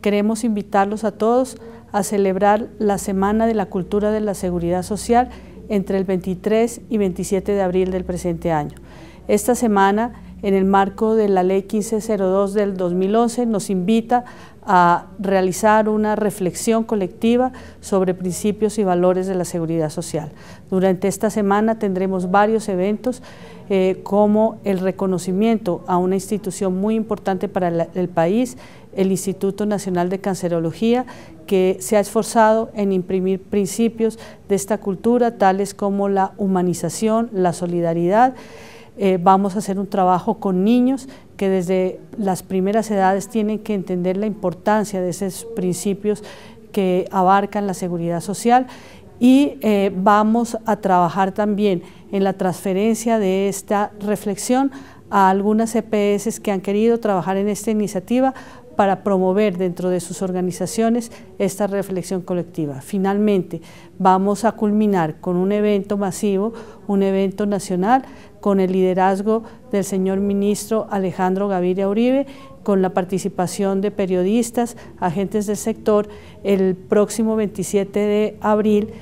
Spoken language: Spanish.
Queremos invitarlos a todos a celebrar la Semana de la Cultura de la Seguridad Social entre el 23 y 27 de abril del presente año. Esta semana en el marco de la Ley 1502 del 2011, nos invita a realizar una reflexión colectiva sobre principios y valores de la seguridad social. Durante esta semana tendremos varios eventos eh, como el reconocimiento a una institución muy importante para el país, el Instituto Nacional de Cancerología, que se ha esforzado en imprimir principios de esta cultura, tales como la humanización, la solidaridad, eh, vamos a hacer un trabajo con niños que desde las primeras edades tienen que entender la importancia de esos principios que abarcan la seguridad social y eh, vamos a trabajar también en la transferencia de esta reflexión a algunas EPS que han querido trabajar en esta iniciativa para promover dentro de sus organizaciones esta reflexión colectiva. Finalmente, vamos a culminar con un evento masivo, un evento nacional, con el liderazgo del señor ministro Alejandro Gaviria Uribe, con la participación de periodistas, agentes del sector, el próximo 27 de abril.